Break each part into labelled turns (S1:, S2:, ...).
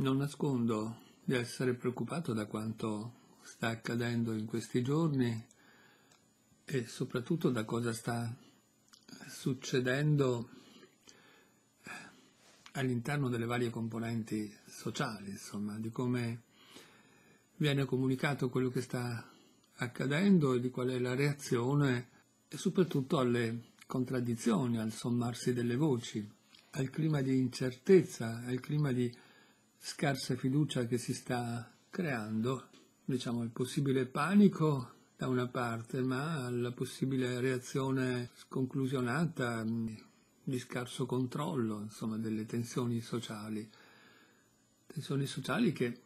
S1: Non nascondo di essere preoccupato da quanto sta accadendo in questi giorni e soprattutto da cosa sta succedendo all'interno delle varie componenti sociali, insomma, di come viene comunicato quello che sta accadendo e di qual è la reazione e soprattutto alle contraddizioni, al sommarsi delle voci, al clima di incertezza, al clima di scarsa fiducia che si sta creando, diciamo il possibile panico da una parte, ma la possibile reazione sconclusionata mm, di scarso controllo, insomma, delle tensioni sociali. Tensioni sociali che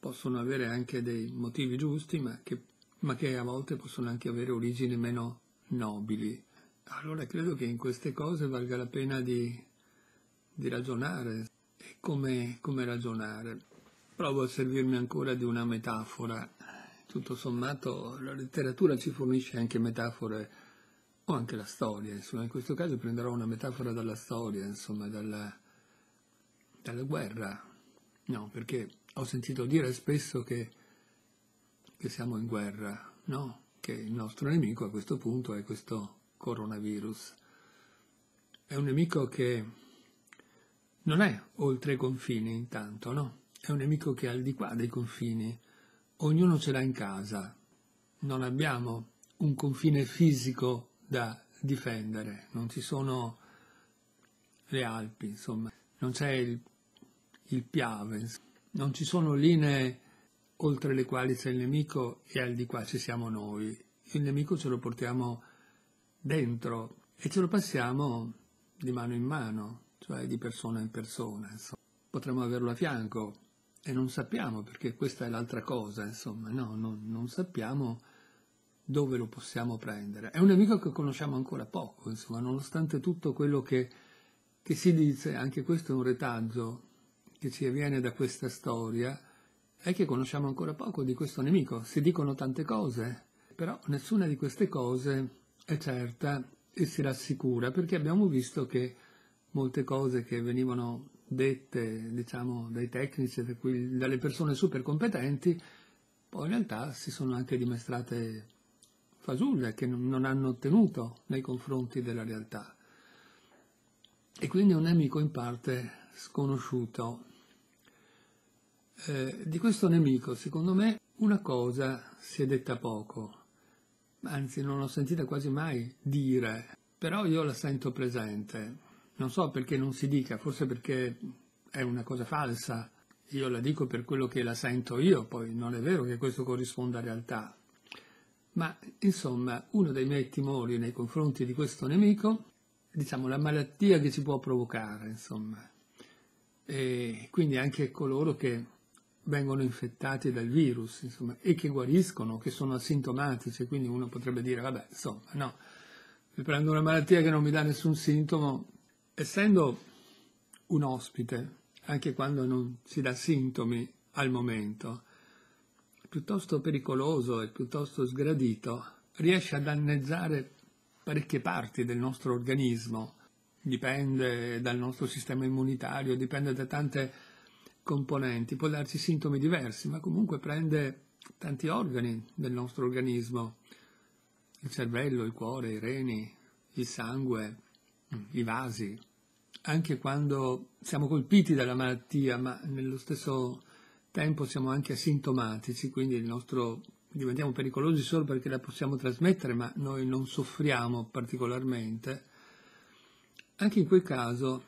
S1: possono avere anche dei motivi giusti, ma che, ma che a volte possono anche avere origini meno nobili. Allora credo che in queste cose valga la pena di, di ragionare e come, come ragionare. Provo a servirmi ancora di una metafora. Tutto sommato la letteratura ci fornisce anche metafore o anche la storia, insomma, in questo caso prenderò una metafora dalla storia, insomma, dalla, dalla guerra. No, perché ho sentito dire spesso che, che siamo in guerra, no? Che il nostro nemico a questo punto è questo coronavirus. È un nemico che non è oltre i confini intanto, no? È un nemico che è al di qua dei confini. Ognuno ce l'ha in casa. Non abbiamo un confine fisico da difendere, non ci sono le Alpi, insomma, non c'è il, il Piave, non ci sono linee oltre le quali c'è il nemico e al di qua ci siamo noi. Il nemico ce lo portiamo dentro e ce lo passiamo di mano in mano, cioè di persona in persona. Insomma. Potremmo averlo a fianco e non sappiamo, perché questa è l'altra cosa, insomma, no, non, non sappiamo dove lo possiamo prendere. È un nemico che conosciamo ancora poco, insomma, nonostante tutto quello che, che si dice, anche questo è un retaggio che ci avviene da questa storia, è che conosciamo ancora poco di questo nemico. Si dicono tante cose, però nessuna di queste cose è certa e si rassicura, perché abbiamo visto che molte cose che venivano dette diciamo, dai tecnici, da cui, dalle persone super competenti, poi in realtà si sono anche dimostrate fasulle che non hanno ottenuto nei confronti della realtà. E quindi è un nemico in parte sconosciuto. Eh, di questo nemico, secondo me, una cosa si è detta poco, anzi non l'ho sentita quasi mai dire, però io la sento presente non so perché non si dica, forse perché è una cosa falsa, io la dico per quello che la sento io, poi non è vero che questo corrisponda a realtà. Ma insomma, uno dei miei timori nei confronti di questo nemico, diciamo la malattia che si può provocare, insomma. E quindi anche coloro che vengono infettati dal virus, insomma, e che guariscono, che sono asintomatici, quindi uno potrebbe dire, vabbè, insomma, no, mi prendo una malattia che non mi dà nessun sintomo, essendo un ospite, anche quando non si dà sintomi al momento, piuttosto pericoloso e piuttosto sgradito, riesce a danneggiare parecchie parti del nostro organismo. Dipende dal nostro sistema immunitario, dipende da tante componenti, può darci sintomi diversi, ma comunque prende tanti organi del nostro organismo, il cervello, il cuore, i reni, il sangue, i vasi, anche quando siamo colpiti dalla malattia, ma nello stesso tempo siamo anche asintomatici, quindi nostro, diventiamo pericolosi solo perché la possiamo trasmettere, ma noi non soffriamo particolarmente, anche in quel caso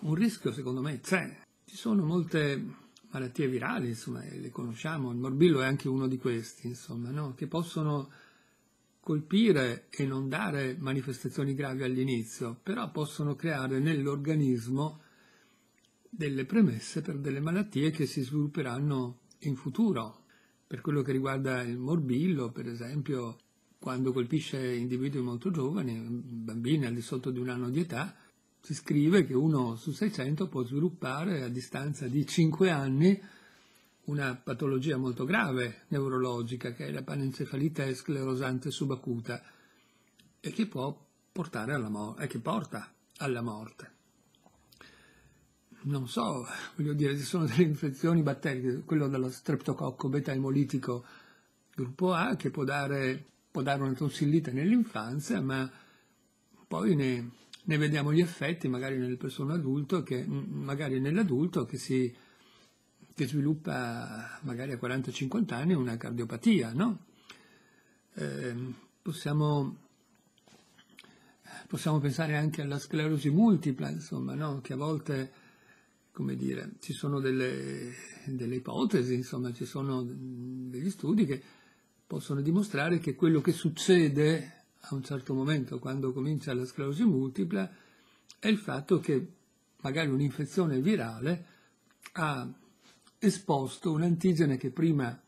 S1: un rischio secondo me c'è. Ci sono molte malattie virali, insomma, le conosciamo, il morbillo è anche uno di questi, insomma, no? che possono colpire e non dare manifestazioni gravi all'inizio, però possono creare nell'organismo delle premesse per delle malattie che si svilupperanno in futuro. Per quello che riguarda il morbillo, per esempio, quando colpisce individui molto giovani, bambini al di sotto di un anno di età, si scrive che uno su 600 può sviluppare a distanza di 5 anni una patologia molto grave neurologica che è la panencefalite sclerosante subacuta e che può portare alla morte, e che porta alla morte. Non so, voglio dire, ci sono delle infezioni batteriche, quello dello streptococco beta emolitico gruppo A che può dare, può dare una tonsillite nell'infanzia, ma poi ne, ne, vediamo gli effetti magari nel persona adulto che, magari nell'adulto che si che sviluppa magari a 40-50 anni una cardiopatia, no? eh, possiamo, possiamo, pensare anche alla sclerosi multipla, insomma, no? che a volte, come dire, ci sono delle, delle ipotesi, insomma, ci sono degli studi che possono dimostrare che quello che succede a un certo momento quando comincia la sclerosi multipla è il fatto che magari un'infezione virale ha esposto un antigene che prima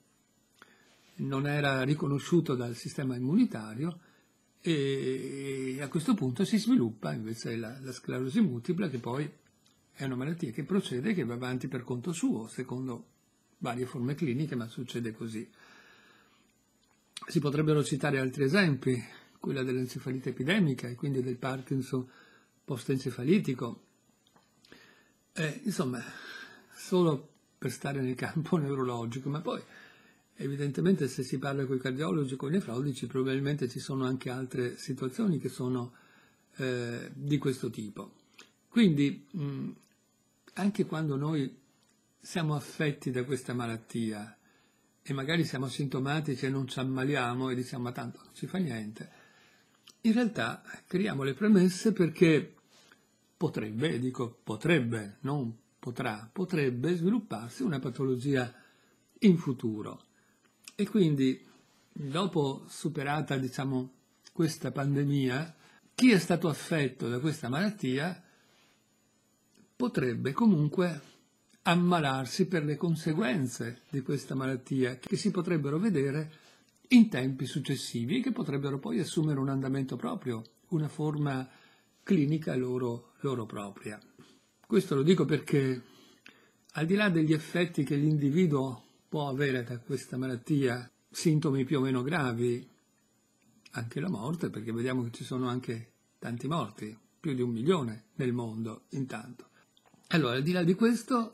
S1: non era riconosciuto dal sistema immunitario e a questo punto si sviluppa invece la, la sclerosi multipla che poi è una malattia che procede e che va avanti per conto suo, secondo varie forme cliniche, ma succede così. Si potrebbero citare altri esempi, quella dell'encefalite epidemica e quindi del Parkinson post-encefalitico. Eh, insomma, solo per stare nel campo neurologico, ma poi evidentemente se si parla con i cardiologi, con i nefrologi, probabilmente ci sono anche altre situazioni che sono eh, di questo tipo. Quindi mh, anche quando noi siamo affetti da questa malattia e magari siamo sintomatici e non ci ammaliamo e diciamo ma tanto non ci fa niente, in realtà creiamo le premesse perché potrebbe, dico potrebbe, non potrebbe, potrà, potrebbe svilupparsi una patologia in futuro. E quindi, dopo superata, diciamo, questa pandemia, chi è stato affetto da questa malattia potrebbe comunque ammalarsi per le conseguenze di questa malattia che si potrebbero vedere in tempi successivi e che potrebbero poi assumere un andamento proprio, una forma clinica loro, loro propria. Questo lo dico perché al di là degli effetti che l'individuo può avere da questa malattia, sintomi più o meno gravi, anche la morte, perché vediamo che ci sono anche tanti morti, più di un milione nel mondo intanto. Allora, al di là di questo,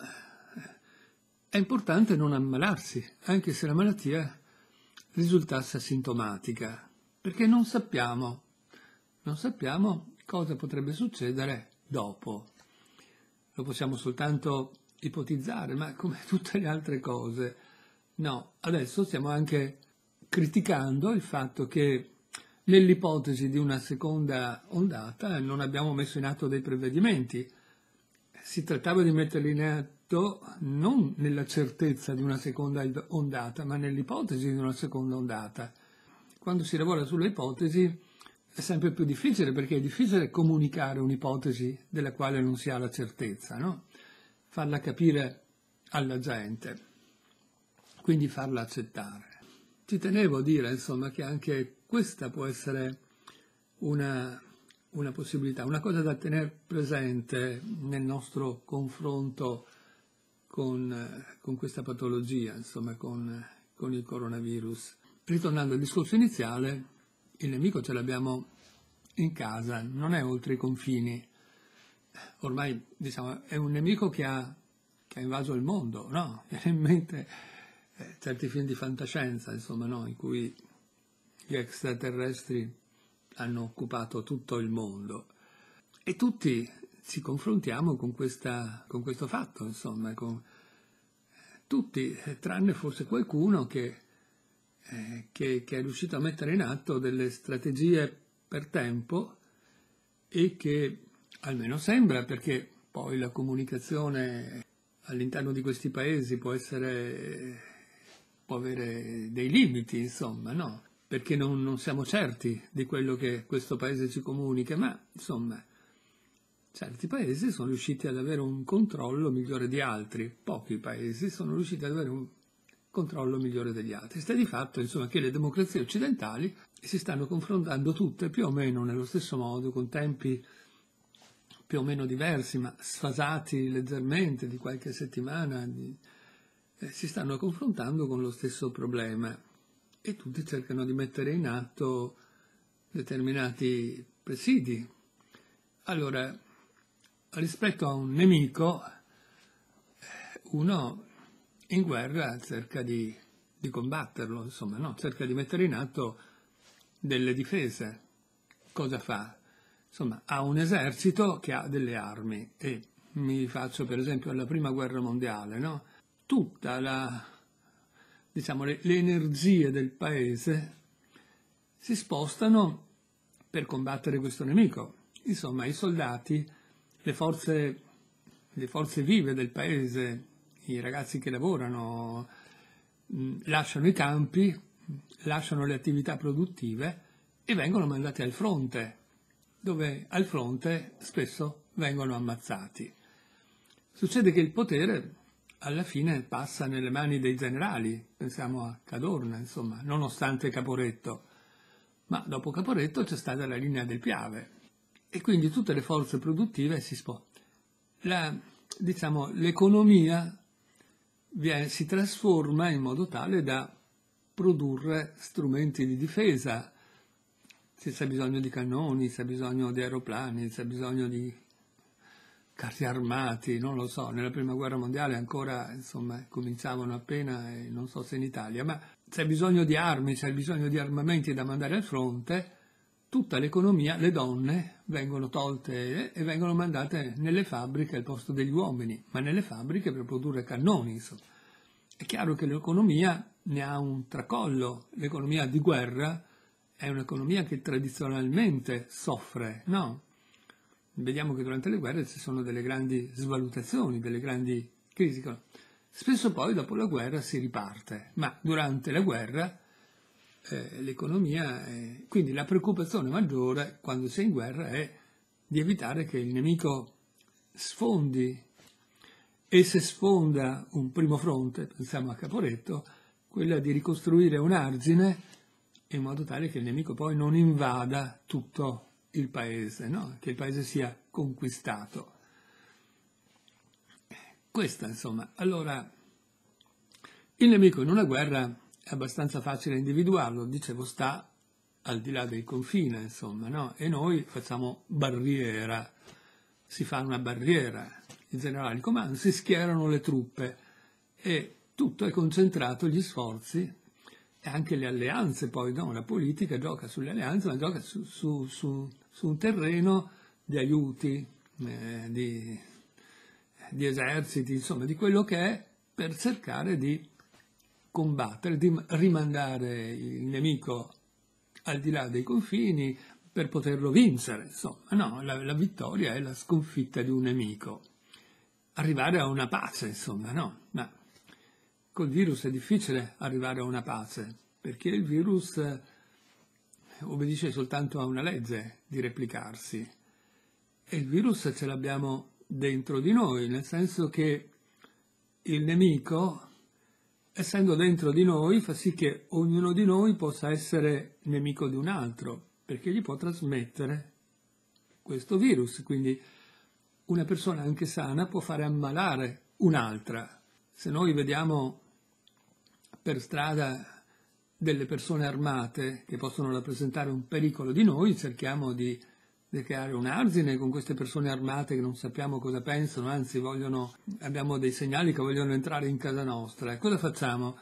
S1: è importante non ammalarsi, anche se la malattia risultasse asintomatica, perché non sappiamo, non sappiamo cosa potrebbe succedere dopo lo possiamo soltanto ipotizzare, ma come tutte le altre cose. No, adesso stiamo anche criticando il fatto che nell'ipotesi di una seconda ondata non abbiamo messo in atto dei provvedimenti. Si trattava di metterli in atto non nella certezza di una seconda ondata, ma nell'ipotesi di una seconda ondata. Quando si lavora sulle ipotesi, è sempre più difficile perché è difficile comunicare un'ipotesi della quale non si ha la certezza, no? farla capire alla gente, quindi farla accettare. Ci tenevo a dire insomma che anche questa può essere una, una possibilità, una cosa da tenere presente nel nostro confronto con, con questa patologia, insomma con, con il coronavirus. Ritornando al discorso iniziale, il nemico ce l'abbiamo in casa, non è oltre i confini. Ormai diciamo, è un nemico che ha, che ha invaso il mondo, no? Viene in mente eh, certi film di fantascienza, insomma, no? In cui gli extraterrestri hanno occupato tutto il mondo. E tutti ci confrontiamo con, questa, con questo fatto, insomma, con eh, tutti, eh, tranne forse qualcuno che eh, che, che, è riuscito a mettere in atto delle strategie per tempo e che almeno sembra, perché poi la comunicazione all'interno di questi paesi può essere può avere dei limiti, insomma, no? Perché non, non siamo certi di quello che questo paese ci comunica, ma insomma certi paesi sono riusciti ad avere un controllo migliore di altri, pochi paesi sono riusciti ad avere un controllo migliore degli altri. Sta di fatto insomma, che le democrazie occidentali si stanno confrontando tutte più o meno nello stesso modo, con tempi più o meno diversi, ma sfasati leggermente di qualche settimana, di, eh, si stanno confrontando con lo stesso problema e tutti cercano di mettere in atto determinati presidi. Allora, rispetto a un nemico, uno in guerra cerca di, di combatterlo, insomma, no? cerca di mettere in atto delle difese. Cosa fa? Insomma, ha un esercito che ha delle armi e mi faccio per esempio alla prima guerra mondiale, no? tutta la, diciamo, le, le energie del paese si spostano per combattere questo nemico. Insomma, i soldati, le forze, le forze vive del paese, i ragazzi che lavorano mm, lasciano i campi, lasciano le attività produttive e vengono mandati al fronte, dove al fronte spesso vengono ammazzati. Succede che il potere alla fine passa nelle mani dei generali, pensiamo a Cadorna, insomma, nonostante Caporetto, ma dopo Caporetto c'è stata la linea del Piave e quindi tutte le forze produttive si spostano. diciamo, l'economia viene, si trasforma in modo tale da produrre strumenti di difesa. Se c'è bisogno di cannoni, se c'è bisogno di aeroplani, se c'è bisogno di carri armati, non lo so, nella prima guerra mondiale ancora insomma, cominciavano appena, non so se in Italia, ma c'è bisogno di armi, c'è bisogno di armamenti da mandare al fronte tutta l'economia, le donne vengono tolte e vengono mandate nelle fabbriche al posto degli uomini, ma nelle fabbriche per produrre cannoni. Insomma. È chiaro che l'economia ne ha un tracollo, l'economia di guerra è un'economia che tradizionalmente soffre, no? Vediamo che durante le guerre ci sono delle grandi svalutazioni, delle grandi crisi. Spesso poi dopo la guerra si riparte, ma durante la guerra eh, l'economia. È... Eh, quindi la preoccupazione maggiore quando si è in guerra è di evitare che il nemico sfondi e se sfonda un primo fronte, pensiamo a Caporetto, quella di ricostruire un argine in modo tale che il nemico poi non invada tutto il paese, no? che il paese sia conquistato. Questa, insomma, allora, il nemico in una guerra è abbastanza facile individuarlo, dicevo sta al di là del confine, insomma, no? E noi facciamo barriera, si fa una barriera, i generali comandano, si schierano le truppe e tutto è concentrato, gli sforzi e anche le alleanze poi, no? La politica gioca sulle alleanze, ma gioca su, su, su, su un terreno di aiuti, eh, di, di eserciti, insomma, di quello che è per cercare di combattere, di rimandare il nemico al di là dei confini per poterlo vincere. Insomma, no, la, la vittoria è la sconfitta di un nemico. Arrivare a una pace, insomma, no, ma col virus è difficile arrivare a una pace, perché il virus obbedisce soltanto a una legge di replicarsi. E il virus ce l'abbiamo dentro di noi, nel senso che il nemico essendo dentro di noi, fa sì che ognuno di noi possa essere nemico di un altro, perché gli può trasmettere questo virus. Quindi una persona anche sana può fare ammalare un'altra. Se noi vediamo per strada delle persone armate che possono rappresentare un pericolo di noi, cerchiamo di creare un argine con queste persone armate che non sappiamo cosa pensano, anzi vogliono, abbiamo dei segnali che vogliono entrare in casa nostra. cosa facciamo?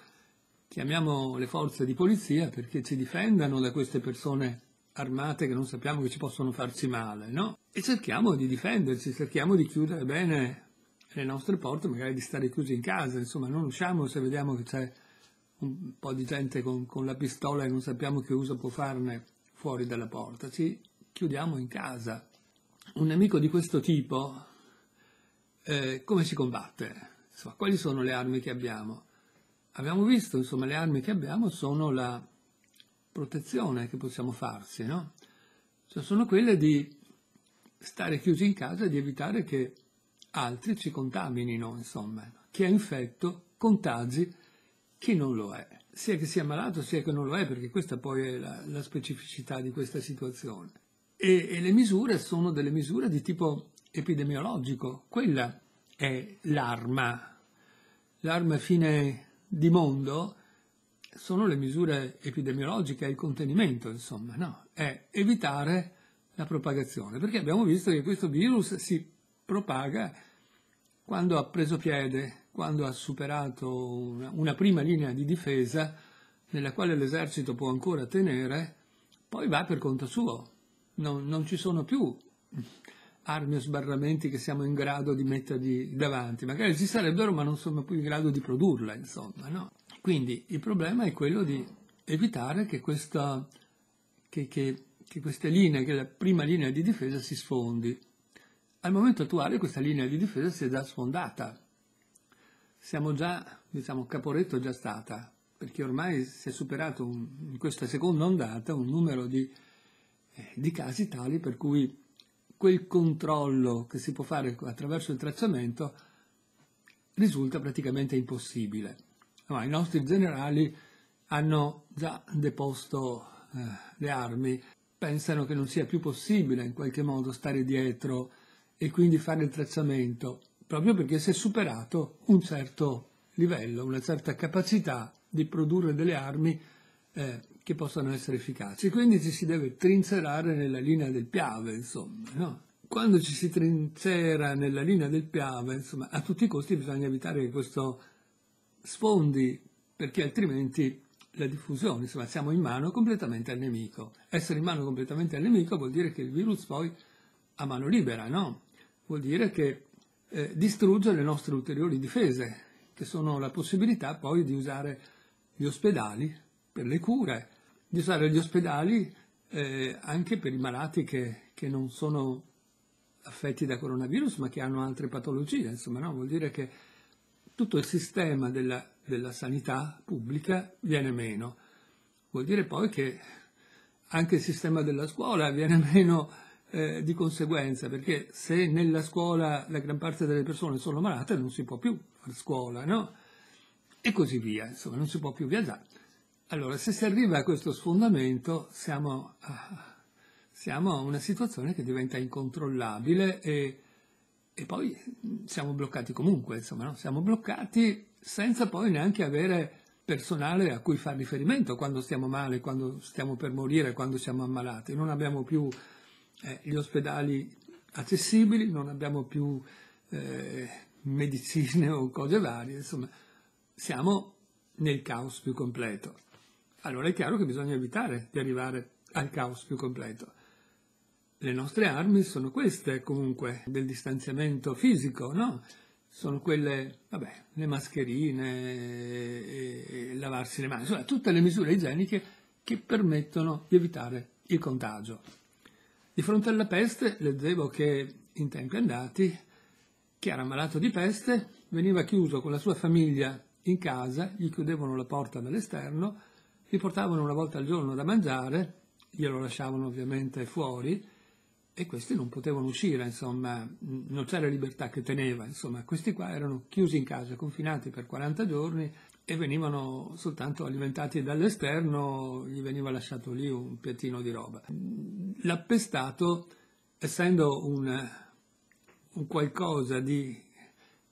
S1: Chiamiamo le forze di polizia perché ci difendano da queste persone armate che non sappiamo che ci possono farci male, no? E cerchiamo di difenderci, cerchiamo di chiudere bene le nostre porte, magari di stare chiusi in casa, insomma non usciamo se vediamo che c'è un po' di gente con, con la pistola e non sappiamo che uso può farne fuori dalla porta. Ci chiudiamo in casa. Un nemico di questo tipo, eh, come si combatte? Insomma, quali sono le armi che abbiamo? Abbiamo visto, insomma, le armi che abbiamo sono la protezione che possiamo farsi, no? Cioè, sono quelle di stare chiusi in casa e di evitare che altri ci contaminino, insomma. Chi è infetto contagi chi non lo è, sia che sia malato sia che non lo è, perché questa poi è la, la specificità di questa situazione. E, e, le misure sono delle misure di tipo epidemiologico, quella è l'arma, l'arma fine di mondo sono le misure epidemiologiche, il contenimento insomma, no? è evitare la propagazione, perché abbiamo visto che questo virus si propaga quando ha preso piede, quando ha superato una, una prima linea di difesa nella quale l'esercito può ancora tenere, poi va per conto suo, no, non ci sono più armi o sbarramenti che siamo in grado di mettergli davanti, magari ci sarebbero ma non sono più in grado di produrla, insomma, no? Quindi il problema è quello di evitare che, questa, che, che, che queste linee, che la prima linea di difesa si sfondi. Al momento attuale questa linea di difesa si è già sfondata, siamo già, diciamo, Caporetto è già stata, perché ormai si è superato un, in questa seconda ondata un numero di eh, di casi tali per cui quel controllo che si può fare attraverso il tracciamento risulta praticamente impossibile. Ma I nostri generali hanno già deposto eh, le armi, pensano che non sia più possibile in qualche modo stare dietro e quindi fare il tracciamento, proprio perché si è superato un certo livello, una certa capacità di produrre delle armi eh, che possano essere efficaci. Quindi ci si deve trincerare nella linea del piave, insomma. No? Quando ci si trincera nella linea del piave, insomma, a tutti i costi bisogna evitare che questo sfondi, perché altrimenti la diffusione, insomma, siamo in mano completamente al nemico. Essere in mano completamente al nemico vuol dire che il virus poi ha mano libera, no? Vuol dire che eh, distrugge le nostre ulteriori difese, che sono la possibilità poi di usare gli ospedali per le cure, di usare gli ospedali eh, anche per i malati che, che, non sono affetti da coronavirus ma che hanno altre patologie, insomma, no? vuol dire che tutto il sistema della, della sanità pubblica viene meno. Vuol dire poi che anche il sistema della scuola viene meno eh, di conseguenza, perché se nella scuola la gran parte delle persone sono malate non si può più fare scuola, no? E così via, insomma, non si può più viaggiare. Allora, se si arriva a questo sfondamento, siamo a, siamo a una situazione che diventa incontrollabile e, e poi siamo bloccati comunque, insomma, no? siamo bloccati senza poi neanche avere personale a cui fare riferimento quando stiamo male, quando stiamo per morire, quando siamo ammalati. Non abbiamo più eh, gli ospedali accessibili, non abbiamo più eh, medicine o cose varie, insomma, siamo nel caos più completo allora è chiaro che bisogna evitare di arrivare al caos più completo. Le nostre armi sono queste comunque, del distanziamento fisico, no? Sono quelle, vabbè, le mascherine, e, eh, eh, eh, lavarsi le mani, insomma, tutte le misure igieniche che permettono di evitare il contagio. Di fronte alla peste, leggevo che in tempi andati, chi era malato di peste veniva chiuso con la sua famiglia in casa, gli chiudevano la porta dall'esterno, gli portavano una volta al giorno da mangiare, glielo lasciavano ovviamente fuori e questi non potevano uscire, insomma, non c'era libertà che teneva, insomma, questi qua erano chiusi in casa, confinati per 40 giorni e venivano soltanto alimentati dall'esterno, gli veniva lasciato lì un piattino di roba. L'appestato, essendo un, un qualcosa di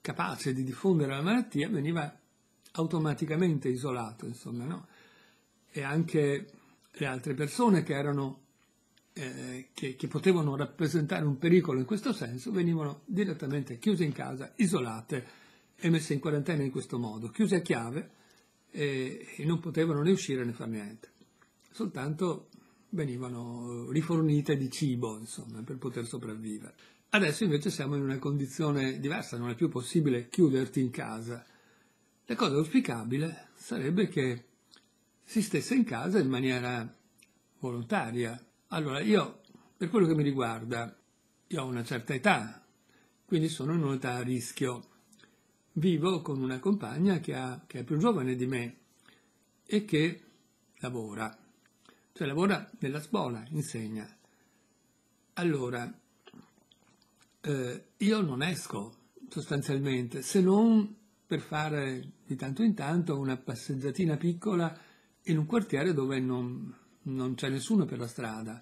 S1: capace di diffondere la malattia, veniva automaticamente isolato, insomma, no? e anche le altre persone che, erano, eh, che, che potevano rappresentare un pericolo in questo senso venivano direttamente chiuse in casa, isolate e messe in quarantena in questo modo, chiuse a chiave e, e non potevano né uscire né far niente, soltanto venivano rifornite di cibo insomma, per poter sopravvivere. Adesso invece siamo in una condizione diversa, non è più possibile chiuderti in casa. La cosa auspicabile sarebbe che si stesse in casa in maniera volontaria. Allora, io, per quello che mi riguarda, io ho una certa età, quindi sono in un'età a rischio. Vivo con una compagna che, ha, che è più giovane di me e che lavora, cioè lavora nella scuola, insegna. Allora, eh, io non esco sostanzialmente, se non per fare di tanto in tanto una passeggiatina piccola in un quartiere dove non, non c'è nessuno per la strada.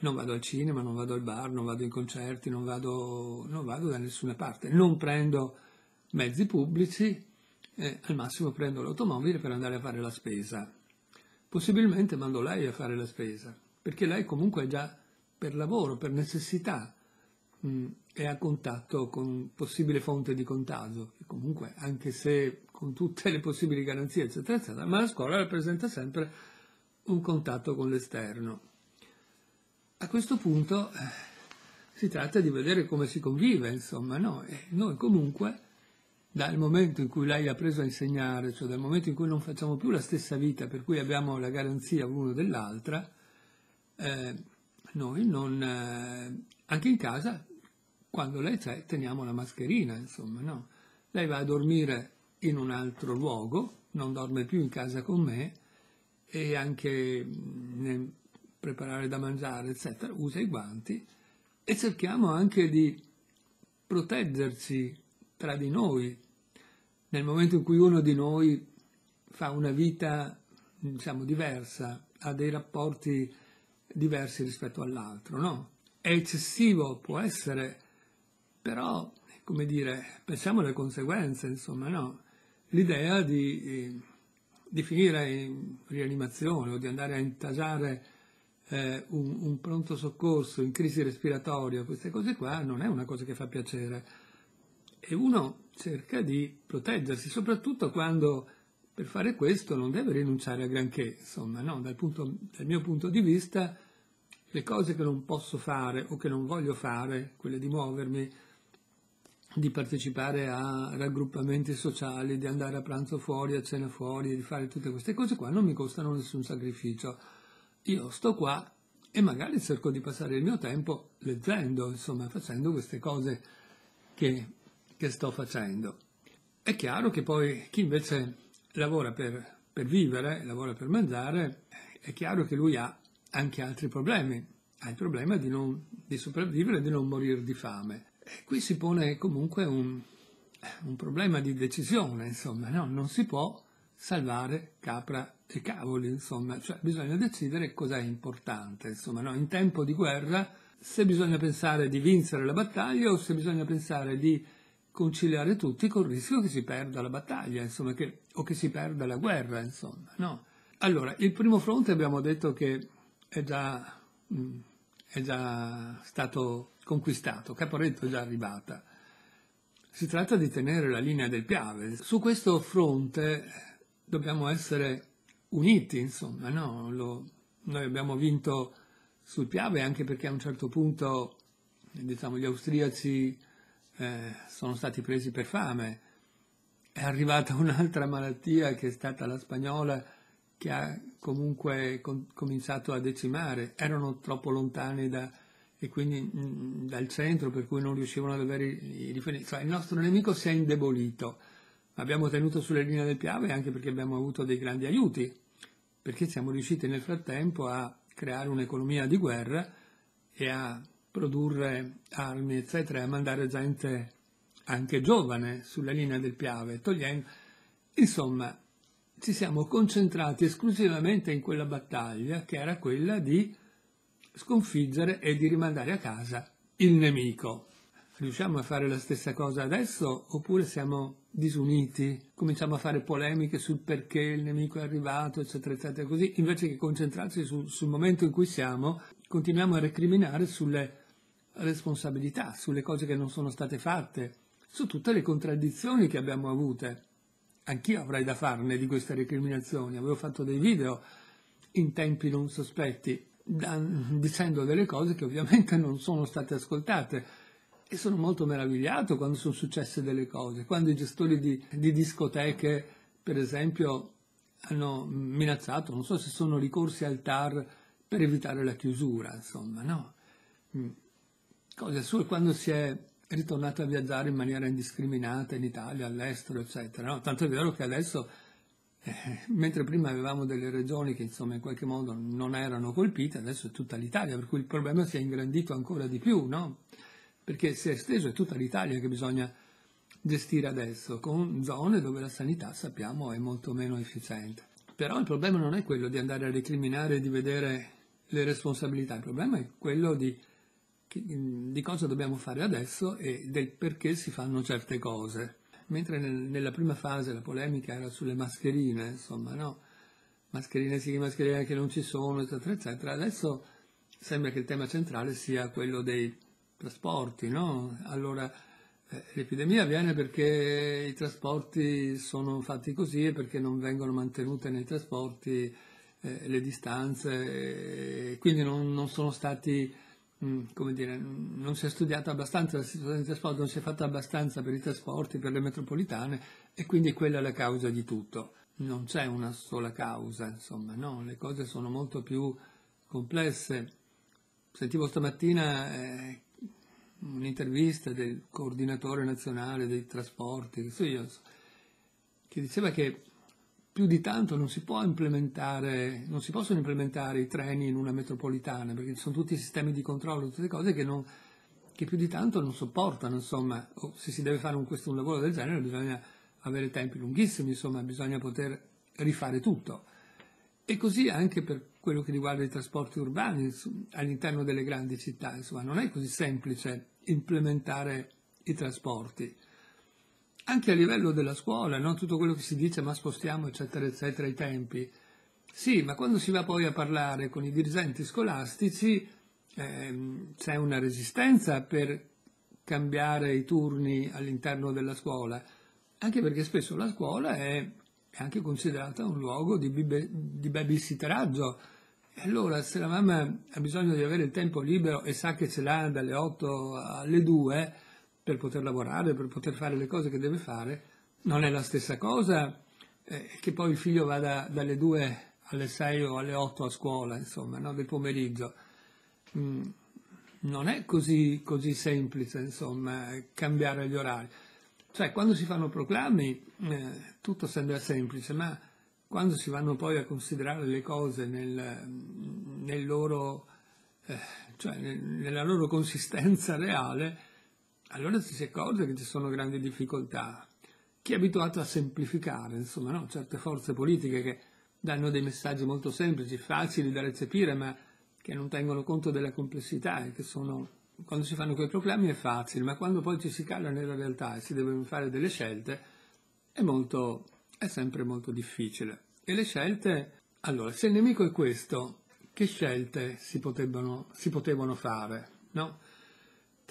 S1: Non vado al cinema, non vado al bar, non vado in concerti, non vado, non vado da nessuna parte. Non prendo mezzi pubblici, eh, al massimo prendo l'automobile per andare a fare la spesa. Possibilmente mando lei a fare la spesa, perché lei comunque è già per lavoro, per necessità, mh, mm, è a contatto con possibile fonte di contagio, e comunque anche se con tutte le possibili garanzie, eccetera, eccetera, ma la scuola rappresenta sempre un contatto con l'esterno. A questo punto eh, si tratta di vedere come si convive, insomma, no? E noi comunque, dal momento in cui lei ha preso a insegnare, cioè dal momento in cui non facciamo più la stessa vita, per cui abbiamo la garanzia l'uno dell'altra, eh, noi non, eh, anche in casa quando lei c'è teniamo la mascherina, insomma, no? Lei va a dormire in un altro luogo, non dorme più in casa con me e anche mm, nel preparare da mangiare, eccetera, usa i guanti e cerchiamo anche di proteggerci tra di noi. Nel momento in cui uno di noi fa una vita, diciamo, diversa, ha dei rapporti diversi rispetto all'altro, no? È eccessivo, può essere però, come dire, pensiamo alle conseguenze, insomma, no? L'idea di, di finire in rianimazione o di andare a intasare eh, un, un, pronto soccorso in crisi respiratoria, queste cose qua, non è una cosa che fa piacere. E uno cerca di proteggersi, soprattutto quando per fare questo non deve rinunciare a granché, insomma, no? dal, punto, dal mio punto di vista le cose che non posso fare o che non voglio fare, quelle di muovermi, di partecipare a raggruppamenti sociali, di andare a pranzo fuori, a cena fuori, di fare tutte queste cose qua, non mi costano nessun sacrificio. Io sto qua e magari cerco di passare il mio tempo leggendo, insomma, facendo queste cose che, che sto facendo. È chiaro che poi chi invece lavora per, per vivere, lavora per mangiare, è chiaro che lui ha anche altri problemi. Ha il problema di, non, di sopravvivere e di non morire di fame. Eh, qui si pone comunque un, eh, un problema di decisione, insomma, no? non si può salvare capra e cavoli, insomma, cioè bisogna decidere cosa è importante, insomma, no? in tempo di guerra se bisogna pensare di vincere la battaglia o se bisogna pensare di conciliare tutti col rischio che si perda la battaglia, insomma, che, o che si perda la guerra, insomma, no? Allora, il primo fronte abbiamo detto che è già mh, mm, è già stato conquistato, Caporetto è già arrivata. Si tratta di tenere la linea del Piave. Su questo fronte dobbiamo essere uniti, insomma, no? Lo, noi abbiamo vinto sul Piave anche perché a un certo punto diciamo, gli austriaci eh, sono stati presi per fame. È arrivata un'altra malattia che è stata la spagnola che ha comunque com- cominciato a decimare, erano troppo lontani da, quindi, mh, mm, dal centro per cui non riuscivano ad avere i, riferimenti. Cioè, il nostro nemico si è indebolito, abbiamo tenuto sulle linee del Piave anche perché abbiamo avuto dei grandi aiuti, perché siamo riusciti nel frattempo a creare un'economia di guerra e a produrre armi, eccetera, a mandare gente anche giovane sulla linea del Piave, togliendo... Insomma, ci siamo concentrati esclusivamente in quella battaglia che era quella di sconfiggere e di rimandare a casa il nemico. Riusciamo a fare la stessa cosa adesso oppure siamo disuniti? Cominciamo a fare polemiche sul perché il nemico è arrivato, eccetera, eccetera, così invece che concentrarci sul, sul momento in cui siamo, continuiamo a recriminare sulle responsabilità, sulle cose che non sono state fatte, su tutte le contraddizioni che abbiamo avute anch'io avrei da farne di queste recriminazioni, avevo fatto dei video in tempi non sospetti, dicendo delle cose che ovviamente non sono state ascoltate e sono molto meravigliato quando sono successe delle cose, quando i gestori di, di discoteche, per esempio, hanno minacciato, non so se sono ricorsi al TAR per evitare la chiusura, insomma, no? Mm. Cose assurde, quando si è ritornate a viaggiare in maniera indiscriminata in Italia, all'estero, eccetera. No? Tanto è vero che adesso, eh, mentre prima avevamo delle regioni che insomma in qualche modo non erano colpite, adesso è tutta l'Italia, per cui il problema si è ingrandito ancora di più, no? perché si è esteso, è tutta l'Italia che bisogna gestire adesso, con zone dove la sanità sappiamo è molto meno efficiente. Però il problema non è quello di andare a recriminare e di vedere le responsabilità, il problema è quello di Mm, di cosa dobbiamo fare adesso e del perché si fanno certe cose. Mentre nel, nella prima fase la polemica era sulle mascherine, insomma, no? Mascherine sì, mascherine che non ci sono, eccetera, eccetera. Adesso sembra che il tema centrale sia quello dei trasporti, no? Allora, eh, l'epidemia viene perché i trasporti sono fatti così e perché non vengono mantenute nei trasporti eh, le distanze, quindi non, non sono stati Mm, come dire, non si è studiata abbastanza la situazione dei trasporti, non si è fatta abbastanza per i trasporti, per le metropolitane e quindi quella è la causa di tutto. Non c'è una sola causa, insomma, no? le cose sono molto più complesse. Sentivo stamattina eh, un'intervista del coordinatore nazionale dei trasporti, che diceva che più di tanto non si, non si possono implementare i treni in una metropolitana, perché ci sono tutti i sistemi di controllo, tutte cose che, non, che più di tanto non sopportano, insomma, o se si deve fare un, questo, un lavoro del genere bisogna avere tempi lunghissimi, insomma, bisogna poter rifare tutto. E così anche per quello che riguarda i trasporti urbani all'interno delle grandi città, insomma, non è così semplice implementare i trasporti anche a livello della scuola, no? tutto quello che si dice ma spostiamo eccetera eccetera i tempi. Sì, ma quando si va poi a parlare con i dirigenti scolastici ehm, c'è una resistenza per cambiare i turni all'interno della scuola, anche perché spesso la scuola è, è anche considerata un luogo di, bibe, di babysitteraggio. E allora se la mamma ha bisogno di avere il tempo libero e sa che ce l'ha dalle 8 alle 2, per poter lavorare, per poter fare le cose che deve fare, non è la stessa cosa eh, che poi il figlio vada dalle 2 alle 6 o alle 8 a scuola, insomma, no? del pomeriggio. Mm, non è così, così semplice, insomma, cambiare gli orari. Cioè, quando si fanno proclami eh, tutto sembra semplice, ma quando si vanno poi a considerare le cose nel, nel loro, eh, cioè nel, nella loro consistenza reale, allora ci si accorge che ci sono grandi difficoltà. Chi è abituato a semplificare, insomma, no? certe forze politiche che danno dei messaggi molto semplici, facili da recepire, ma che non tengono conto della complessità e che sono, quando si fanno quei proclami è facile, ma quando poi ci si cala nella realtà e si devono fare delle scelte è, molto, è sempre molto difficile. E le scelte, allora, se il nemico è questo, che scelte si potevano, si potevano fare? No?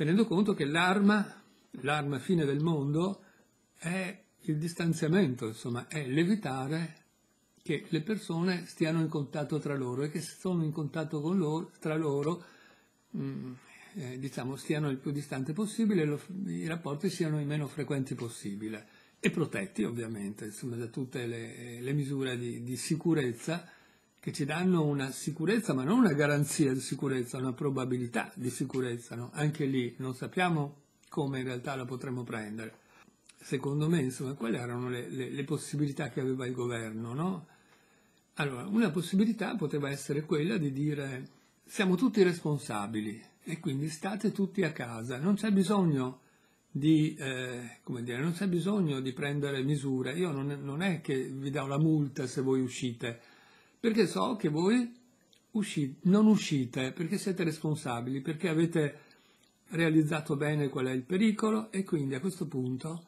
S1: tenendo conto che l'arma, l'arma fine del mondo, è il distanziamento, insomma, è l'evitare che le persone stiano in contatto tra loro e che se sono in contatto con loro, tra loro, mh, mm, eh, diciamo, stiano il più distante possibile, lo, i rapporti siano i meno frequenti possibile e protetti ovviamente insomma, da tutte le, le misure di, di sicurezza che ci danno una sicurezza, ma non una garanzia di sicurezza, una probabilità di sicurezza. No? Anche lì non sappiamo come in realtà la potremmo prendere. Secondo me, insomma, quelle erano le, le, le possibilità che aveva il governo. No? Allora, una possibilità poteva essere quella di dire siamo tutti responsabili e quindi state tutti a casa, non c'è bisogno di, eh, come dire, non c'è bisogno di prendere misure, io non, non è che vi do la multa se voi uscite, perché so che voi usci- non uscite, perché siete responsabili, perché avete realizzato bene qual è il pericolo e quindi a questo punto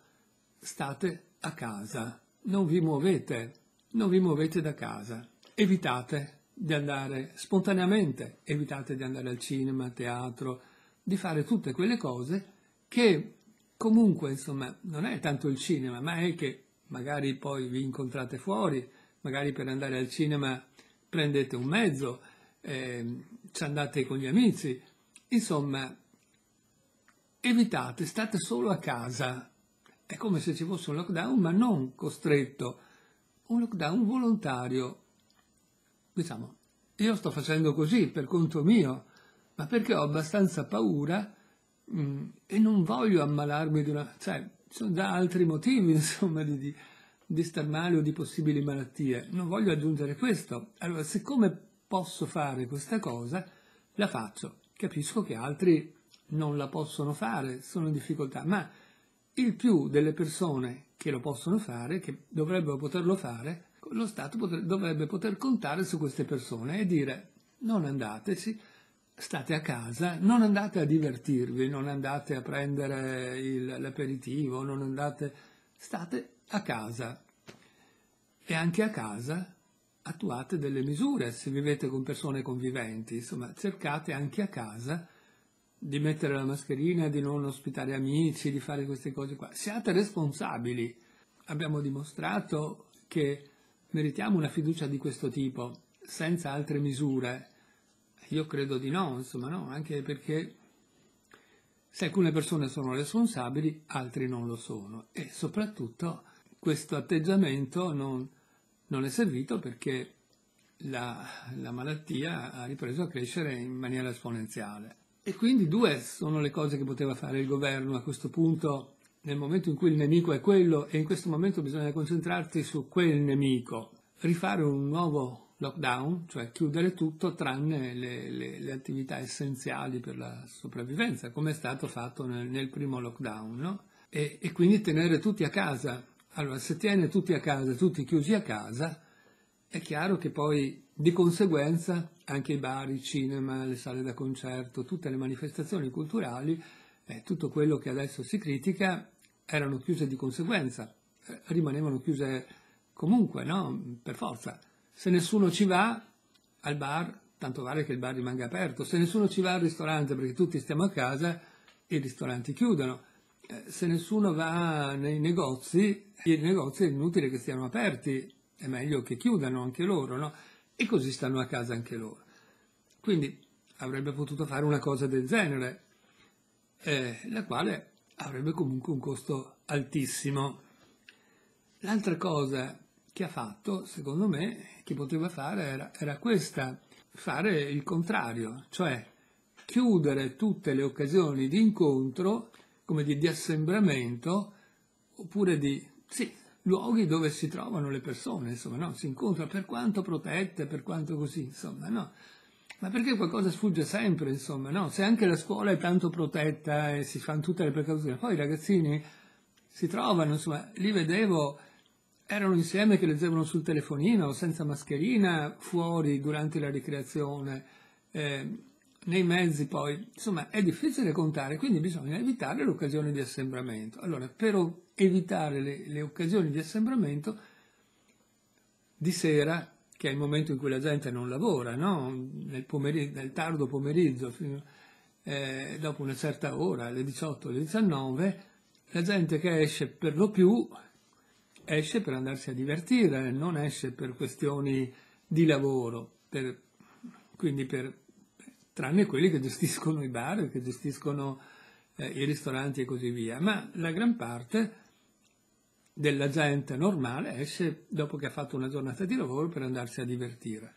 S1: state a casa, non vi muovete, non vi muovete da casa, evitate di andare spontaneamente, evitate di andare al cinema, al teatro, di fare tutte quelle cose che comunque, insomma, non è tanto il cinema, ma è che magari poi vi incontrate fuori, magari per andare al cinema prendete un mezzo, eh, ci andate con gli amici, insomma evitate, state solo a casa. È come se ci fosse un lockdown, ma non costretto, un lockdown volontario. Diciamo, io sto facendo così per conto mio, ma perché ho abbastanza paura mh, mm, e non voglio ammalarmi di una... cioè, ci sono già altri motivi, insomma, di, di di star male o di possibili malattie, non voglio aggiungere questo. Allora, siccome posso fare questa cosa, la faccio. Capisco che altri non la possono fare, sono in difficoltà, ma il più delle persone che lo possono fare, che dovrebbero poterlo fare, lo Stato potrebbe, dovrebbe poter contare su queste persone e dire non andateci, state a casa, non andate a divertirvi, non andate a prendere il, l'aperitivo, non andate, state a casa e anche a casa attuate delle misure se vivete con persone conviventi, insomma cercate anche a casa di mettere la mascherina, di non ospitare amici, di fare queste cose qua. Siate responsabili. Abbiamo dimostrato che meritiamo una fiducia di questo tipo senza altre misure. Io credo di no, insomma, no, anche perché se alcune persone sono responsabili, altri non lo sono e soprattutto questo atteggiamento non, non è servito perché la, la malattia ha ripreso a crescere in maniera esponenziale. E quindi due sono le cose che poteva fare il governo a questo punto, nel momento in cui il nemico è quello e in questo momento bisogna concentrarsi su quel nemico, rifare un nuovo lockdown, cioè chiudere tutto tranne le, le, le attività essenziali per la sopravvivenza, come è stato fatto nel, nel primo lockdown, no? e, e quindi tenere tutti a casa, allora, se tiene tutti a casa, tutti chiusi a casa, è chiaro che poi di conseguenza anche i bar, i cinema, le sale da concerto, tutte le manifestazioni culturali, eh, tutto quello che adesso si critica, erano chiuse di conseguenza, eh, rimanevano chiuse comunque, no? Per forza. Se nessuno ci va al bar, tanto vale che il bar rimanga aperto. Se nessuno ci va al ristorante perché tutti stiamo a casa, i ristoranti chiudono se nessuno va nei negozi, i negozi è inutile che siano aperti, è meglio che chiudano anche loro, no? E così stanno a casa anche loro. Quindi avrebbe potuto fare una cosa del genere, eh, la quale avrebbe comunque un costo altissimo. L'altra cosa che ha fatto, secondo me, che poteva fare era, era questa, fare il contrario, cioè chiudere tutte le occasioni di incontro come dire, di assembramento oppure di sì, luoghi dove si trovano le persone, insomma, no? si incontrano per quanto protette, per quanto così, insomma, no? Ma perché qualcosa sfugge sempre, insomma, no? Se anche la scuola è tanto protetta e si fanno tutte le precauzioni, poi i ragazzini si trovano, insomma, li vedevo, erano insieme che leggevano sul telefonino, senza mascherina, fuori durante la ricreazione. Eh, nei mezzi poi, insomma è difficile contare, quindi bisogna evitare l'occasione di assembramento. Allora, per evitare le, le occasioni di assembramento, di sera, che è il momento in cui la gente non lavora, no? nel, nel, tardo pomeriggio, fino, eh, dopo una certa ora, alle 18, alle 19, la gente che esce per lo più esce per andarsi a divertire, non esce per questioni di lavoro, per, quindi per tranne quelli che gestiscono i bar, che gestiscono eh, i ristoranti e così via, ma la gran parte della gente normale esce dopo che ha fatto una giornata di lavoro per andarsi a divertire.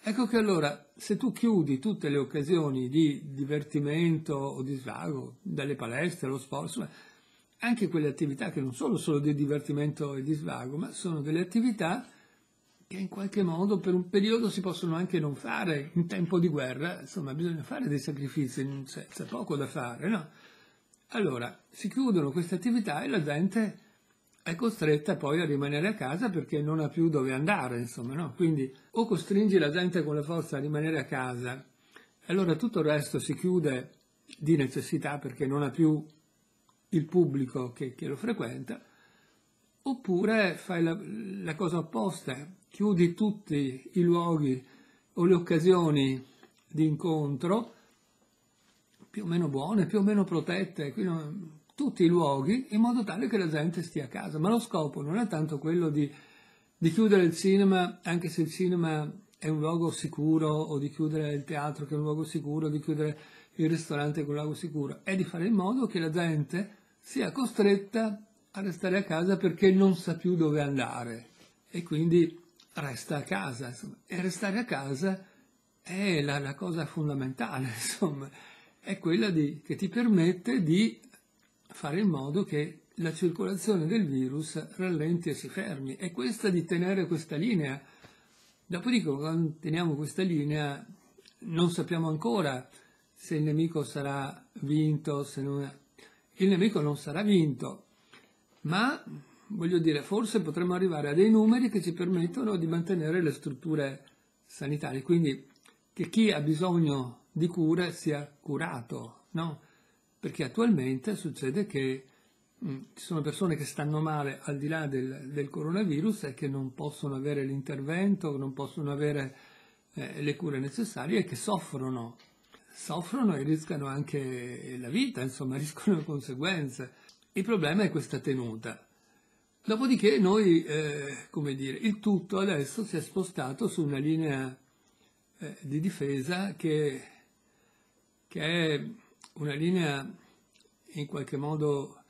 S1: Ecco che allora, se tu chiudi tutte le occasioni di divertimento o di svago, dalle palestre, allo sport, anche quelle attività che non sono solo di divertimento e di svago, ma sono delle attività che in qualche modo per un periodo si possono anche non fare, in tempo di guerra, insomma bisogna fare dei sacrifici, c'è, c'è poco da fare, no? Allora si chiudono queste attività e la gente è costretta poi a rimanere a casa perché non ha più dove andare, insomma, no? Quindi o costringi la gente con la forza a rimanere a casa, allora tutto il resto si chiude di necessità perché non ha più il pubblico che, che lo frequenta, Oppure fai la, la cosa opposta, chiudi tutti i luoghi o le occasioni di incontro, più o meno buone, più o meno protette, non, tutti i luoghi, in modo tale che la gente stia a casa. Ma lo scopo non è tanto quello di, di chiudere il cinema, anche se il cinema è un luogo sicuro, o di chiudere il teatro che è un luogo sicuro, di chiudere il ristorante che è un luogo sicuro, è di fare in modo che la gente sia costretta a restare a casa perché non sa più dove andare e quindi resta a casa. Insomma. E restare a casa è la, la cosa fondamentale, insomma, è quella di, che ti permette di fare in modo che la circolazione del virus rallenti e si fermi. È questa di tenere questa linea. Dopodiché, quando teniamo questa linea, non sappiamo ancora se il nemico sarà vinto, se non... Il nemico non sarà vinto, ma voglio dire, forse potremmo arrivare a dei numeri che ci permettono di mantenere le strutture sanitarie, quindi che chi ha bisogno di cure sia curato, no? Perché attualmente succede che mm, ci sono persone che stanno male al di là del, del coronavirus e che non possono avere l'intervento, non possono avere eh, le cure necessarie e che soffrono, soffrono e rischiano anche la vita, insomma, rischiano conseguenze il problema è questa tenuta. Dopodiché noi, eh, come dire, il tutto adesso si è spostato su una linea eh, di difesa che, che è una linea in qualche modo,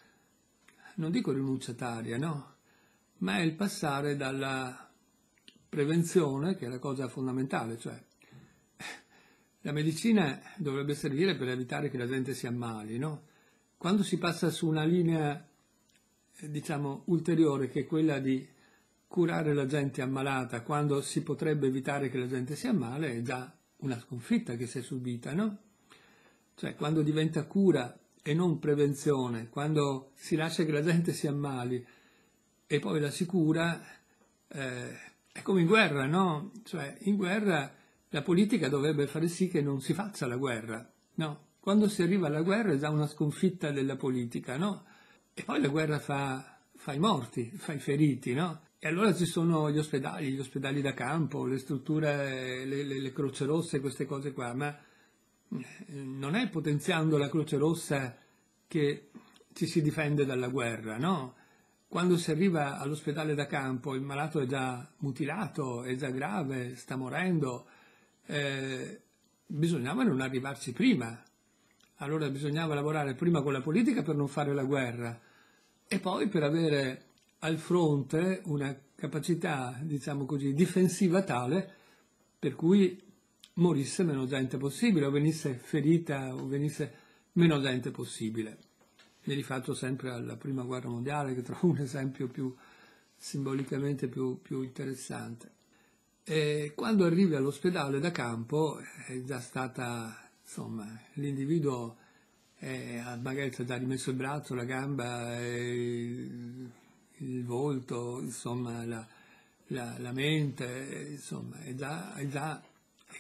S1: non dico rinunciataria, no? Ma è il passare dalla prevenzione, che è la cosa fondamentale, cioè la medicina dovrebbe servire per evitare che la gente si ammali, no? Quando si passa su una linea, eh, diciamo, ulteriore, che è quella di curare la gente ammalata, quando si potrebbe evitare che la gente sia male, è già una sconfitta che si è subita, no? Cioè, quando diventa cura e non prevenzione, quando si lascia che la gente si ammali e poi la si cura, eh, è come in guerra, no? Cioè, in guerra la politica dovrebbe fare sì che non si faccia la guerra, no? Quando si arriva alla guerra è già una sconfitta della politica, no? E poi la guerra fa, fa i morti, fa i feriti, no? E allora ci sono gli ospedali, gli ospedali da campo, le strutture, le, le, le Croce Rosse, queste cose qua, ma eh, non è potenziando la Croce Rossa che ci si difende dalla guerra, no? Quando si arriva all'ospedale da campo il malato è già mutilato, è già grave, sta morendo, eh, bisognava non arrivarci prima, allora bisognava lavorare prima con la politica per non fare la guerra e poi per avere al fronte una capacità, diciamo così, difensiva tale per cui morisse meno gente possibile o venisse ferita o venisse meno gente possibile. Mi rifaccio sempre alla prima guerra mondiale che trovo un esempio più simbolicamente più, più interessante. E quando arrivi all'ospedale da campo eh, è già stata Insomma, l'individuo ha magari è stato rimesso il braccio, la gamba, il, eh, il volto, insomma, la, la, la mente, insomma, è già, è già,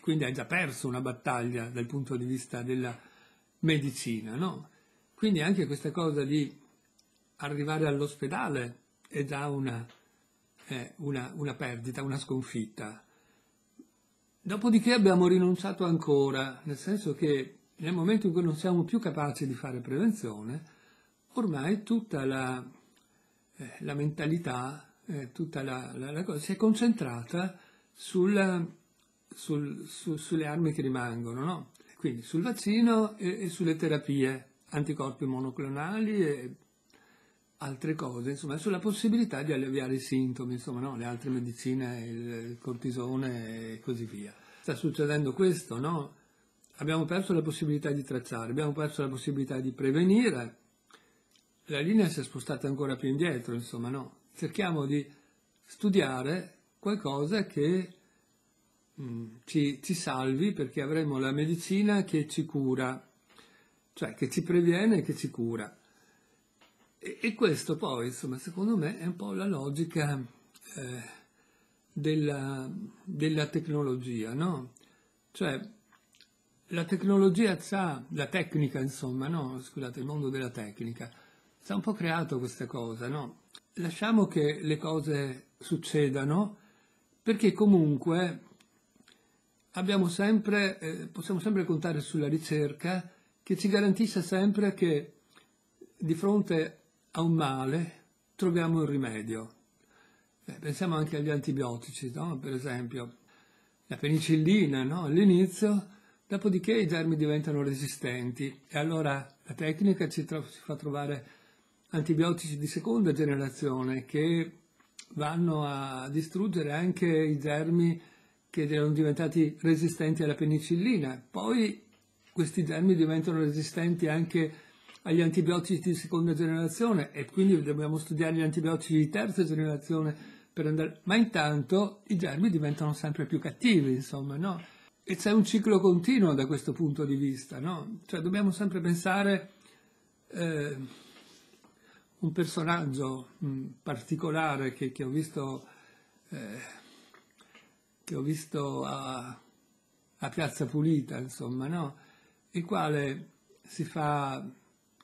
S1: quindi ha già perso una battaglia dal punto di vista della medicina, no? Quindi anche questa cosa di arrivare all'ospedale è già una, eh, una, una perdita, una sconfitta. Dopodiché abbiamo rinunciato ancora, nel senso che nel momento in cui non siamo più capaci di fare prevenzione, ormai tutta la, eh, la mentalità, eh, tutta la, la, la, cosa si è concentrata sulla, sul, su, sulle armi che rimangono, no? quindi sul vaccino e, e, sulle terapie, anticorpi monoclonali e altre cose, insomma, sulla possibilità di alleviare i sintomi, insomma, no? le altre medicine, il cortisone e così via sta succedendo questo, no? Abbiamo perso la possibilità di tracciare, abbiamo perso la possibilità di prevenire, la linea si è spostata ancora più indietro, insomma, no? Cerchiamo di studiare qualcosa che mh, mm, ci, ci salvi perché avremo la medicina che ci cura, cioè che ci previene e che ci cura. E, questo poi, insomma, secondo me è un po' la logica eh, della, della tecnologia, no? Cioè, la tecnologia ha, la tecnica insomma, no? Scusate, il mondo della tecnica, ci ha un po' creato questa cosa, no? Lasciamo che le cose succedano perché comunque abbiamo sempre, eh, possiamo sempre contare sulla ricerca che ci garantisce sempre che di fronte a un male troviamo il rimedio. Eh, pensiamo anche agli antibiotici, no? per esempio la penicillina no? all'inizio, dopodiché i germi diventano resistenti e allora la tecnica ci, tro- ci fa trovare antibiotici di seconda generazione che vanno a distruggere anche i germi che erano diventati resistenti alla penicillina. Poi questi germi diventano resistenti anche agli antibiotici di seconda generazione e quindi dobbiamo studiare gli antibiotici di terza generazione andare... Ma intanto i germi diventano sempre più cattivi, insomma, no? E c'è un ciclo continuo da questo punto di vista, no? Cioè dobbiamo sempre pensare eh, un personaggio mh, mm, particolare che, che, ho visto, eh, che ho visto a, a Piazza Pulita, insomma, no? Il quale si fa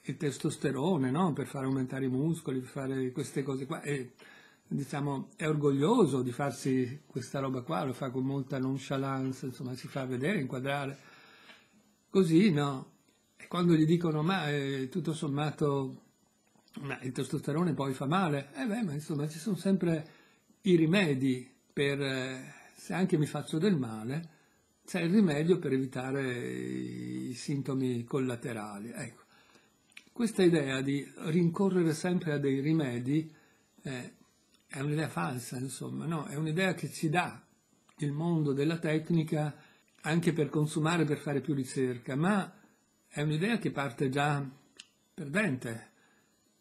S1: il testosterone, no? Per fare aumentare i muscoli, per fare queste cose qua. E diciamo, è orgoglioso di farsi questa roba qua, lo fa con molta nonchalance, insomma, si fa vedere, inquadrare. Così no. E quando gli dicono, ma eh, tutto sommato ma il testosterone poi fa male, eh beh, ma insomma ci sono sempre i rimedi per, eh, se anche mi faccio del male, c'è il rimedio per evitare i sintomi collaterali. Ecco, questa idea di rincorrere sempre a dei rimedi eh, è un'idea falsa, insomma, no, è un'idea che ci dà il mondo della tecnica anche per consumare, per fare più ricerca, ma è un'idea che parte già perdente,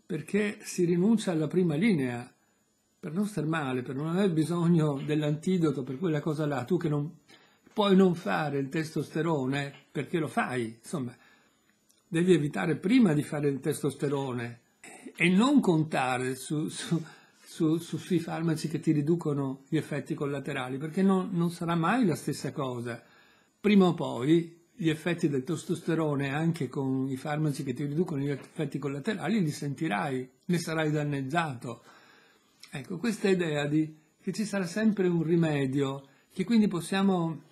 S1: perché si rinuncia alla prima linea per non star male, per non aver bisogno dell'antidoto per quella cosa là, tu che non, puoi non fare il testosterone perché lo fai, insomma, devi evitare prima di fare il testosterone e non contare su, su su, su, sui farmaci che ti riducono gli effetti collaterali, perché no, non sarà mai la stessa cosa. Prima o poi gli effetti del testosterone anche con i farmaci che ti riducono gli effetti collaterali li sentirai, ne sarai danneggiato. Ecco, questa idea di, che ci sarà sempre un rimedio, che quindi possiamo,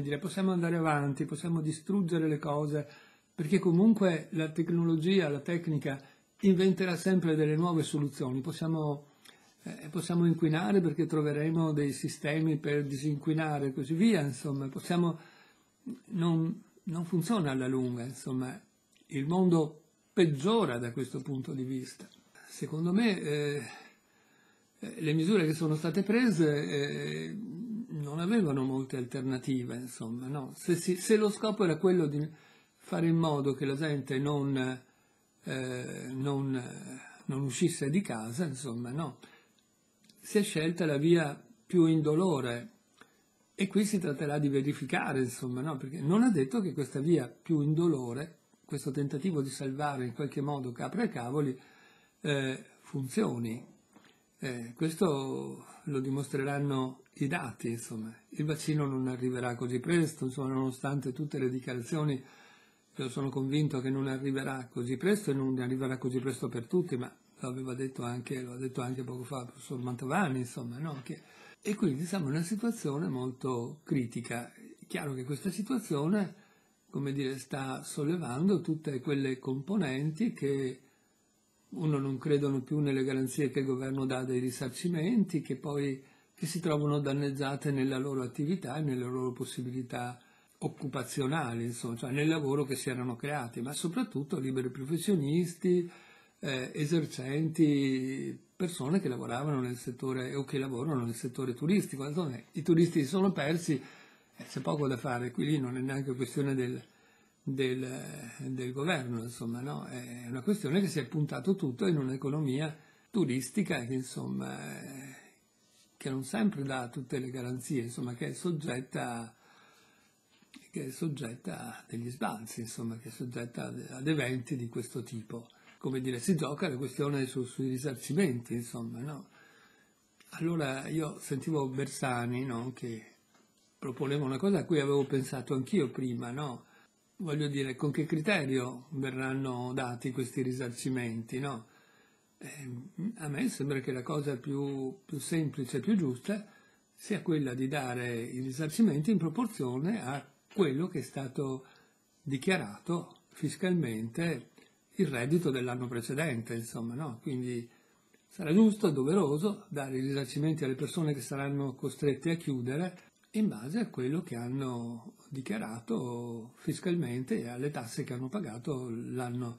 S1: dire, possiamo andare avanti, possiamo distruggere le cose, perché comunque la tecnologia, la tecnica inventerà sempre delle nuove soluzioni, possiamo eh, possiamo inquinare perché troveremo dei sistemi per disinquinare e così via, insomma, possiamo, non, non funziona alla lunga, insomma, il mondo peggiora da questo punto di vista. Secondo me eh, eh, le misure che sono state prese eh, non avevano molte alternative, insomma, no? se, si, se, lo scopo era quello di fare in modo che la gente non, eh, non, non uscisse di casa, insomma, no? si è scelta la via più indolore e qui si tratterà di verificare, insomma, no? perché non ha detto che questa via più indolore, questo tentativo di salvare in qualche modo capre e cavoli, eh, funzioni. Eh, questo lo dimostreranno i dati, insomma. Il vaccino non arriverà così presto, insomma, nonostante tutte le dichiarazioni, io sono convinto che non arriverà così presto e non arriverà così presto per tutti, ma lo aveva detto anche, lo ha detto anche poco fa il professor Mantovani, insomma, no? che, e quindi siamo in una situazione molto critica. chiaro che questa situazione, come dire, sta sollevando tutte quelle componenti che uno non credono più nelle garanzie che il governo dà dei risarcimenti, che poi che si trovano danneggiate nella loro attività e nelle loro possibilità occupazionali, insomma, cioè nel lavoro che si erano creati, ma soprattutto liberi professionisti, eh, esercenti, persone che lavoravano nel settore o che lavorano nel settore turistico. Insomma, i turisti si sono persi, eh, c'è poco da fare, qui lì non è neanche questione del, del, del governo, insomma, no? è una questione che si è puntato tutto in un'economia turistica che, insomma, eh, che non sempre dà tutte le garanzie, insomma, che è soggetta che è soggetta a degli sbalzi, insomma, che è soggetta ad eventi di questo tipo come dire, si gioca la questione su, sui risarcimenti, insomma, no? Allora io sentivo Bersani, no? Che proponeva una cosa a cui avevo pensato anch'io prima, no? Voglio dire, con che criterio verranno dati questi risarcimenti, no? Eh, a me sembra che la cosa più, più semplice e più giusta sia quella di dare i risarcimenti in proporzione a quello che è stato dichiarato fiscalmente il reddito dell'anno precedente, insomma, no? Quindi sarà giusto, e doveroso dare i risarcimenti alle persone che saranno costrette a chiudere in base a quello che hanno dichiarato fiscalmente e alle tasse che hanno pagato l'anno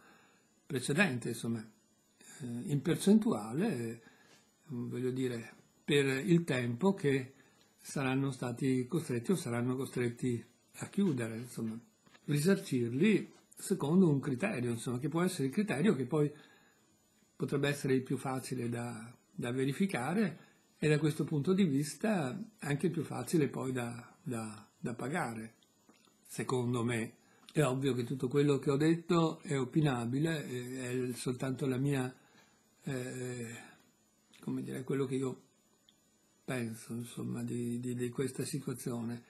S1: precedente, insomma, eh, in percentuale, mm, voglio dire, per il tempo che saranno stati costretti o saranno costretti a chiudere, insomma, risarcirli secondo un criterio, insomma, che può essere il criterio che poi potrebbe essere il più facile da, da verificare e da questo punto di vista anche il più facile poi da, da, da pagare, secondo me. È ovvio che tutto quello che ho detto è opinabile, è soltanto la mia, eh, come dire, quello che io penso, insomma, di, di, di questa situazione.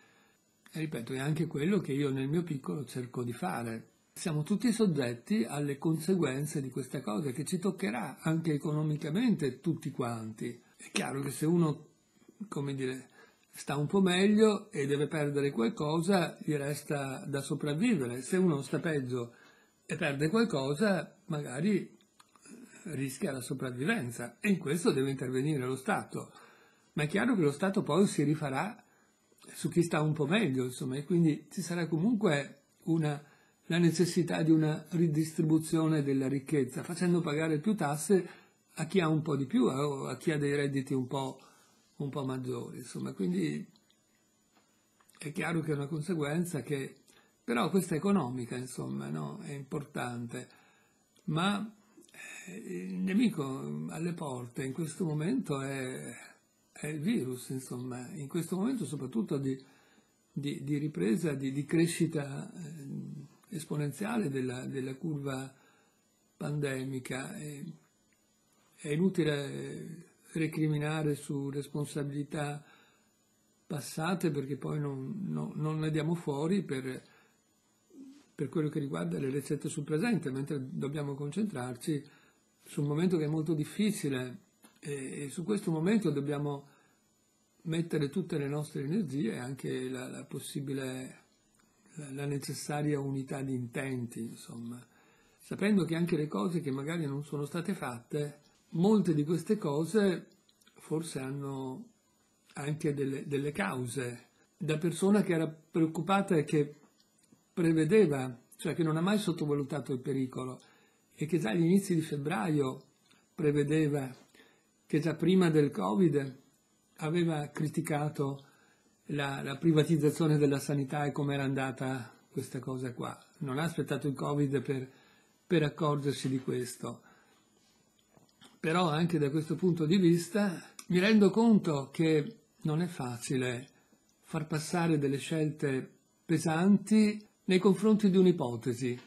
S1: E ripeto, è anche quello che io nel mio piccolo cerco di fare, siamo tutti soggetti alle conseguenze di questa cosa che ci toccherà anche economicamente tutti quanti. È chiaro che se uno, come dire, sta un po' meglio e deve perdere qualcosa, gli resta da sopravvivere. Se uno sta peggio e perde qualcosa, magari rischia la sopravvivenza e in questo deve intervenire lo Stato. Ma è chiaro che lo Stato poi si rifarà su chi sta un po' meglio, insomma, e quindi ci sarà comunque una la necessità di una ridistribuzione della ricchezza, facendo pagare più tasse a chi ha un po' di più eh, a chi ha dei redditi un po', un po maggiori. Insomma, quindi è chiaro che è una conseguenza che però questa economica, insomma, no? è importante, ma eh, il nemico alle porte in questo momento è, è il virus, insomma, in questo momento soprattutto di, di, di ripresa, di, di crescita. Eh, esponenziale della, della curva pandemica. È inutile recriminare su responsabilità passate perché poi non, no, non ne diamo fuori per, per, quello che riguarda le ricette sul presente, mentre dobbiamo concentrarci su un momento che è molto difficile e, e su questo momento dobbiamo mettere tutte le nostre energie e anche la, la possibile la necessaria unità di intenti, insomma, sapendo che anche le cose che magari non sono state fatte, molte di queste cose forse hanno anche delle, delle cause. Da persona che era preoccupata e che prevedeva, cioè che non ha mai sottovalutato il pericolo e che già agli inizi di febbraio prevedeva, che già prima del Covid aveva criticato la, la privatizzazione della sanità e com'era andata questa cosa qua. Non ha aspettato il Covid per, per accorgersi di questo. Però anche da questo punto di vista mi rendo conto che non è facile far passare delle scelte pesanti nei confronti di un'ipotesi.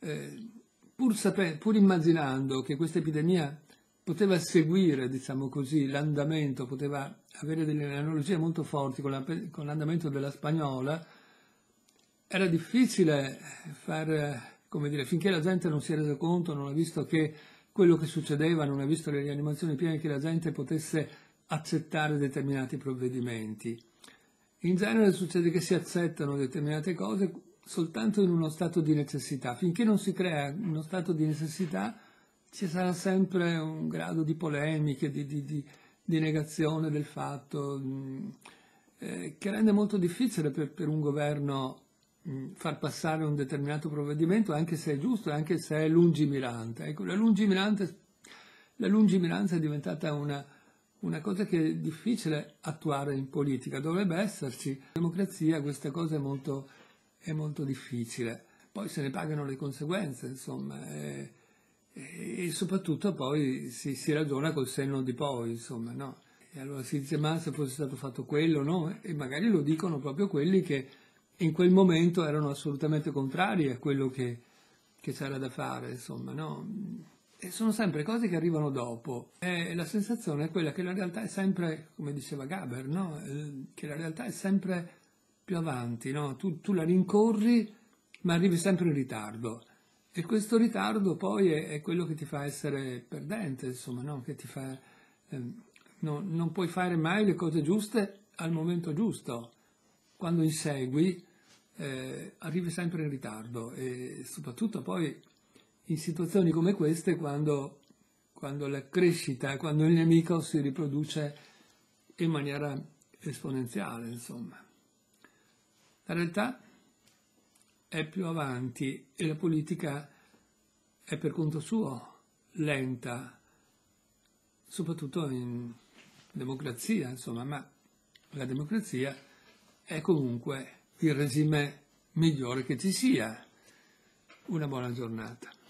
S1: Eh, pur, sape- pur immaginando che questa epidemia poteva seguire, diciamo così, l'andamento, poteva avere delle analogie molto forti con, la, con l'andamento della spagnola, era difficile far, come dire, finché la gente non si è resa conto, non ha visto che quello che succedeva, non ha visto le rianimazioni piene, che la gente potesse accettare determinati provvedimenti. In genere succede che si accettano determinate cose soltanto in uno stato di necessità. Finché non si crea uno stato di necessità, ci sarà sempre un grado di polemiche, di, di, di, di negazione del fatto, mm, eh, che rende molto difficile per, per un governo mm, far passare un determinato provvedimento, anche se è giusto, anche se è lungimirante. Ecco, la, la lungimiranza è diventata una, una cosa che è difficile attuare in politica, dovrebbe esserci. In democrazia questa cosa è molto, è molto difficile. Poi se ne pagano le conseguenze, insomma, è, e soprattutto poi si, si ragiona col senno di poi, insomma, no? E allora si dice, ma se fosse stato fatto quello, no? E magari lo dicono proprio quelli che in quel momento erano assolutamente contrari a quello che, che c'era da fare, insomma, no? E sono sempre cose che arrivano dopo. E la sensazione è quella che la realtà è sempre, come diceva Gaber, no? Eh, che la realtà è sempre più avanti, no? Tu, tu la rincorri, ma arrivi sempre in ritardo. E questo ritardo poi è, è quello che ti fa essere perdente, insomma, no? che ti fa... Ehm, no, non puoi fare mai le cose giuste al momento giusto. Quando insegui eh, arrivi sempre in ritardo e soprattutto poi in situazioni come queste quando, quando la crescita, quando il nemico si riproduce in maniera esponenziale, insomma. La realtà è più avanti e la politica è per conto suo lenta, soprattutto in democrazia, insomma, ma la democrazia è comunque il regime migliore che ci sia. Una buona giornata.